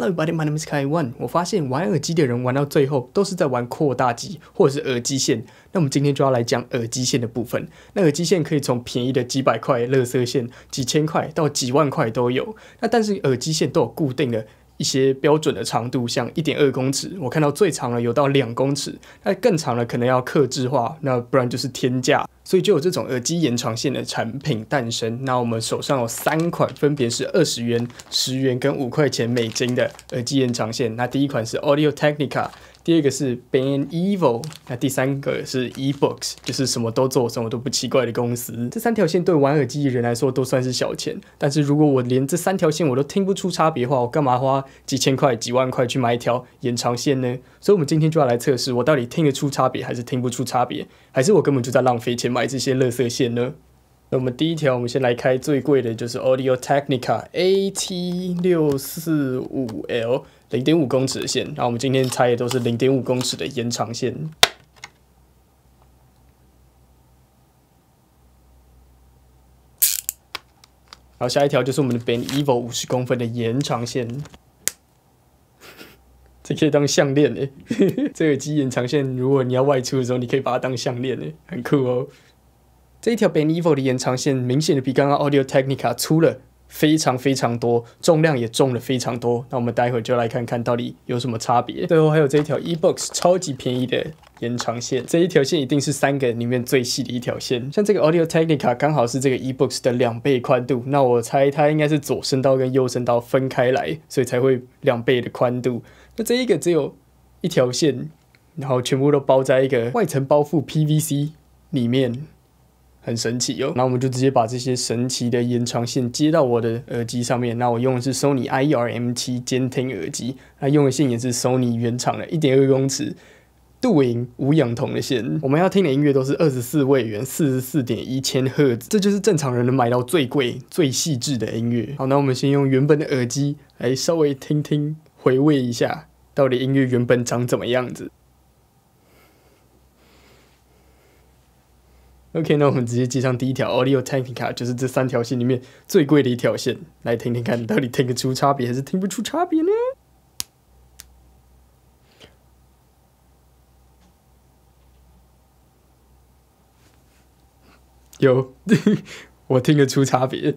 Hello, everybody. My name is Kaiwan. 我发现玩耳机的人玩到最后都是在玩扩大机或者是耳机线。那我们今天就要来讲耳机线的部分。那耳机线可以从便宜的几百块乐色线，几千块到几万块都有。那但是耳机线都有固定的。一些标准的长度，像一点二公尺，我看到最长的有到两公尺，那更长的可能要克制化，那不然就是天价，所以就有这种耳机延长线的产品诞生。那我们手上有三款，分别是二十元、十元跟五块钱美金的耳机延长线。那第一款是 Audio Technica。第二个是 Ben e v i l 那第三个是 e b o o k s 就是什么都做，什么都不奇怪的公司。这三条线对玩耳机的人来说都算是小钱，但是如果我连这三条线我都听不出差别的话，我干嘛花几千块、几万块去买一条延长线呢？所以，我们今天就要来测试，我到底听得出差别，还是听不出差别，还是我根本就在浪费钱买这些垃圾线呢？那我们第一条，我们先来开最贵的，就是 Audio Technica AT645L 零点五公尺的线。那我们今天拆的都是零点五公尺的延长线。后下一条就是我们的 Ben EVOL 五十公分的延长线。这可以当项链哎，这个机延长线，如果你要外出的时候，你可以把它当项链哎，很酷哦。这一条 Ben EVO 的延长线，明显的比刚刚 Audio Technica 粗了非常非常多，重量也重了非常多。那我们待会就来看看到底有什么差别。最后还有这一条 E Box 超级便宜的延长线，这一条线一定是三个里面最细的一条线。像这个 Audio Technica 刚好是这个 E Box 的两倍宽度，那我猜它应该是左声道跟右声道分开来，所以才会两倍的宽度。那这一个只有一条线，然后全部都包在一个外层包覆 PVC 里面。很神奇哦，那我们就直接把这些神奇的延长线接到我的耳机上面。那我用的是 Sony I E R M 7监听耳机，那用的线也是 Sony 原厂的一点二公尺镀银无氧铜的线。我们要听的音乐都是二十四位元四十四点一千赫兹，这就是正常人能买到最贵最细致的音乐。好，那我们先用原本的耳机来稍微听听回味一下，到底音乐原本长怎么样子。OK，那我们直接接上第一条 Audio Technica，就是这三条线里面最贵的一条线，来听听看，到底听得出差别还是听不出差别呢？有，我听得出差别，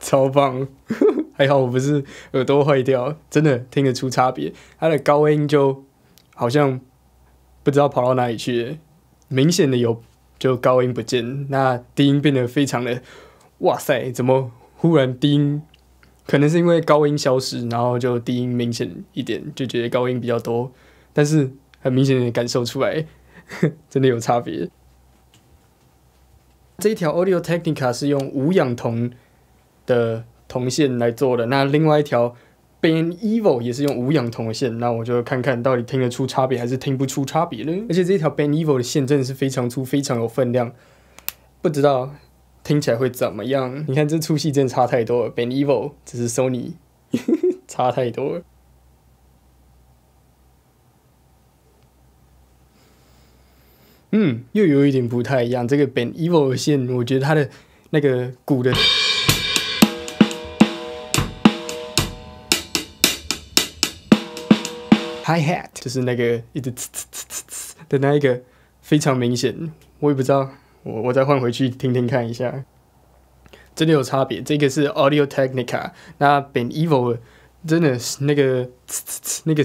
超棒，还好我不是耳朵坏掉，真的听得出差别。它的高音就好像不知道跑到哪里去明显的有。就高音不见，那低音变得非常的，哇塞！怎么忽然低音？可能是因为高音消失，然后就低音明显一点，就觉得高音比较多，但是很明显的感受出来，真的有差别。这一条 Audio Technica 是用无氧铜的铜线来做的，那另外一条。Ben Evil 也是用无氧铜的线，那我就看看到底听得出差别还是听不出差别呢？而且这条 Ben Evil 的线真的是非常粗，非常有分量，不知道听起来会怎么样？你看这粗细真的差太多，Ben 了 Evil 只是 Sony 差太多。嗯，又有一点不太一样，这个 Ben Evil 的线，我觉得它的那个鼓的。Hi hat 就是那个一直呲呲呲呲的那一个，非常明显。我也不知道，我我再换回去听听看一下，真的有差别。这个是 Audio Technica，那 Ben E. V. O. 真的是那个呲呲呲那个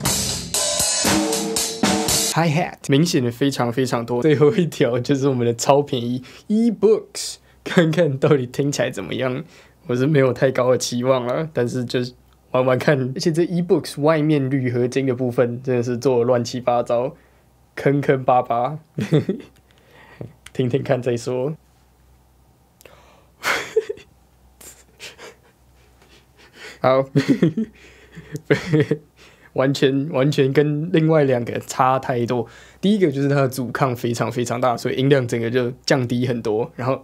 Hi hat 明显的非常非常多。最后一条就是我们的超便宜 e books，看看到底听起来怎么样。我是没有太高的期望了，但是就。是。玩玩看，而且这 e-books 外面铝合金的部分真的是做乱七八糟，坑坑巴巴。听听看再说。好，完全完全跟另外两个差太多。第一个就是它的阻抗非常非常大，所以音量整个就降低很多，然后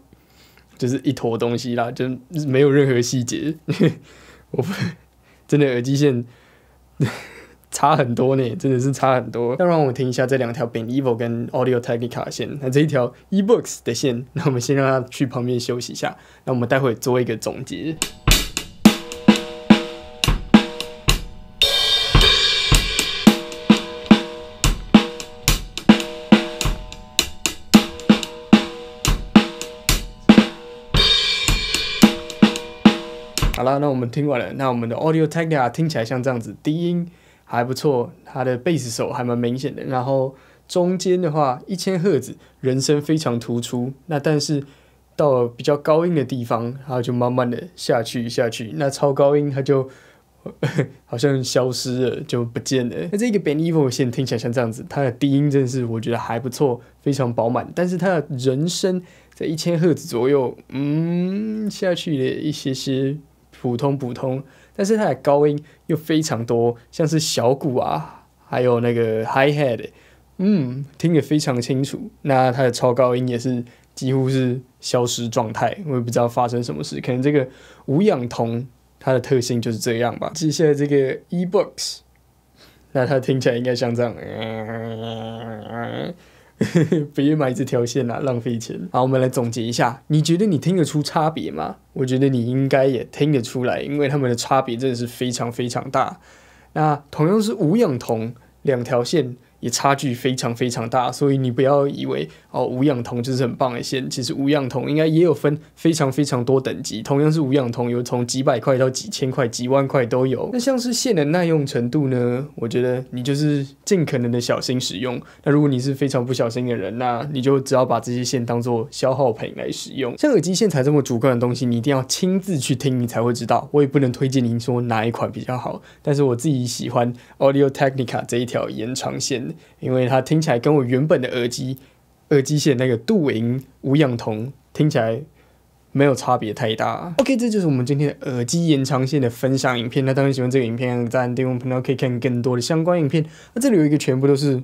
就是一坨东西啦，就没有任何细节。我。真的耳机线 差很多呢，真的是差很多。那让我听一下这两条 b e n e v o 跟 Audio Technica 的线，那这一条 Ebooks 的线，那我们先让它去旁边休息一下。那我们待会做一个总结。好，那我们听完了。那我们的 Audio Technica 听起来像这样子，低音还不错，它的 bass 手还蛮明显的。然后中间的话，一千赫兹人声非常突出。那但是到比较高音的地方，它就慢慢的下去下去。那超高音它就 好像消失了，就不见了。那这个 b e n e v o 现听起来像这样子，它的低音真是我觉得还不错，非常饱满。但是它的人声在一千赫兹左右，嗯，下去了一些些。普通普通，但是它的高音又非常多，像是小鼓啊，还有那个 hi h e a d 嗯，听得非常清楚。那它的超高音也是几乎是消失状态，我也不知道发生什么事，可能这个无氧铜它的特性就是这样吧。接下来这个 e books，那它听起来应该像这样。别 买这条线啦，浪费钱。好，我们来总结一下，你觉得你听得出差别吗？我觉得你应该也听得出来，因为他们的差别真的是非常非常大。那同样是无氧铜，两条线。也差距非常非常大，所以你不要以为哦无氧铜就是很棒的线，其实无氧铜应该也有分非常非常多等级，同样是无氧铜，有从几百块到几千块、几万块都有。那像是线的耐用程度呢？我觉得你就是尽可能的小心使用。那如果你是非常不小心的人，那你就只要把这些线当做消耗品来使用。像耳机线材这么主观的东西，你一定要亲自去听，你才会知道。我也不能推荐您说哪一款比较好，但是我自己喜欢 Audio Technica 这一条延长线。因为它听起来跟我原本的耳机耳机线那个镀银无氧铜听起来没有差别太大。OK，这就是我们今天的耳机延长线的分享影片。那当然喜欢这个影片，再按订阅频道可以看更多的相关影片。那这里有一个全部都是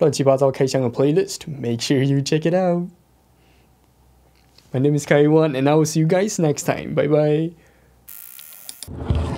乱七八糟开箱的 playlist，make sure you check it out. My name is Kaiwan，and I will see you guys next time. Bye bye.